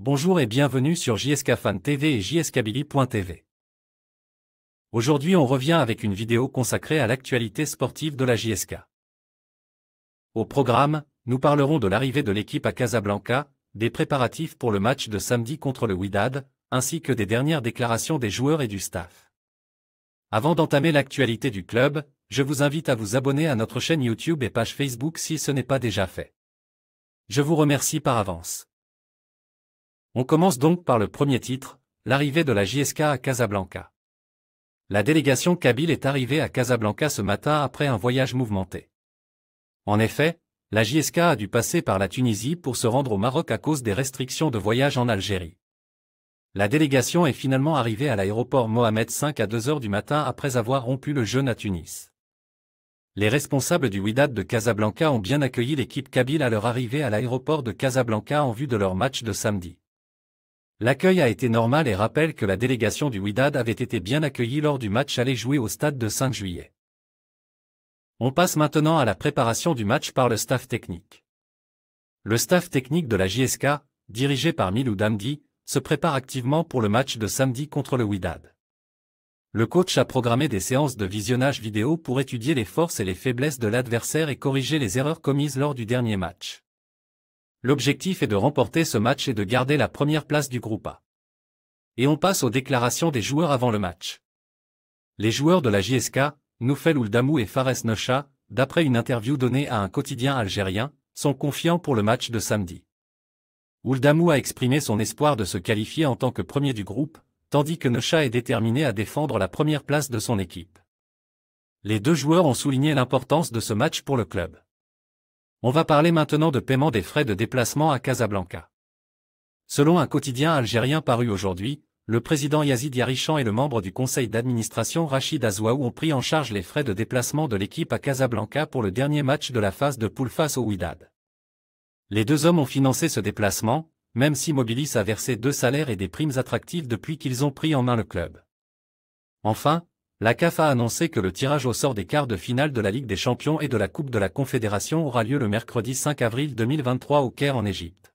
Bonjour et bienvenue sur JSK TV et JSKBilly.tv. Aujourd'hui on revient avec une vidéo consacrée à l'actualité sportive de la JSK. Au programme, nous parlerons de l'arrivée de l'équipe à Casablanca, des préparatifs pour le match de samedi contre le Widad, ainsi que des dernières déclarations des joueurs et du staff. Avant d'entamer l'actualité du club, je vous invite à vous abonner à notre chaîne YouTube et page Facebook si ce n'est pas déjà fait. Je vous remercie par avance. On commence donc par le premier titre, l'arrivée de la JSK à Casablanca. La délégation kabyle est arrivée à Casablanca ce matin après un voyage mouvementé. En effet, la JSK a dû passer par la Tunisie pour se rendre au Maroc à cause des restrictions de voyage en Algérie. La délégation est finalement arrivée à l'aéroport Mohamed V à 2h du matin après avoir rompu le jeûne à Tunis. Les responsables du Widad de Casablanca ont bien accueilli l'équipe kabyle à leur arrivée à l'aéroport de Casablanca en vue de leur match de samedi. L'accueil a été normal et rappelle que la délégation du Widad avait été bien accueillie lors du match aller jouer au stade de 5 juillet. On passe maintenant à la préparation du match par le staff technique. Le staff technique de la JSK, dirigé par Milou Damdi, se prépare activement pour le match de samedi contre le Widad. Le coach a programmé des séances de visionnage vidéo pour étudier les forces et les faiblesses de l'adversaire et corriger les erreurs commises lors du dernier match. L'objectif est de remporter ce match et de garder la première place du groupe A. Et on passe aux déclarations des joueurs avant le match. Les joueurs de la JSK, Noufel Ouldamou et Fares Nocha, d'après une interview donnée à un quotidien algérien, sont confiants pour le match de samedi. Ouldamou a exprimé son espoir de se qualifier en tant que premier du groupe, tandis que Nocha est déterminé à défendre la première place de son équipe. Les deux joueurs ont souligné l'importance de ce match pour le club. On va parler maintenant de paiement des frais de déplacement à Casablanca. Selon un quotidien algérien paru aujourd'hui, le président Yazid Yarichan et le membre du conseil d'administration Rachid Azouaou ont pris en charge les frais de déplacement de l'équipe à Casablanca pour le dernier match de la phase de poule face au Ouïdad. Les deux hommes ont financé ce déplacement, même si Mobilis a versé deux salaires et des primes attractives depuis qu'ils ont pris en main le club. Enfin, la CAF a annoncé que le tirage au sort des quarts de finale de la Ligue des Champions et de la Coupe de la Confédération aura lieu le mercredi 5 avril 2023 au Caire en Égypte.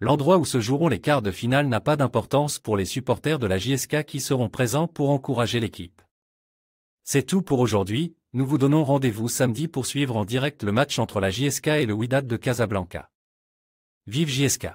L'endroit où se joueront les quarts de finale n'a pas d'importance pour les supporters de la JSK qui seront présents pour encourager l'équipe. C'est tout pour aujourd'hui, nous vous donnons rendez-vous samedi pour suivre en direct le match entre la JSK et le Wydad de Casablanca. Vive JSK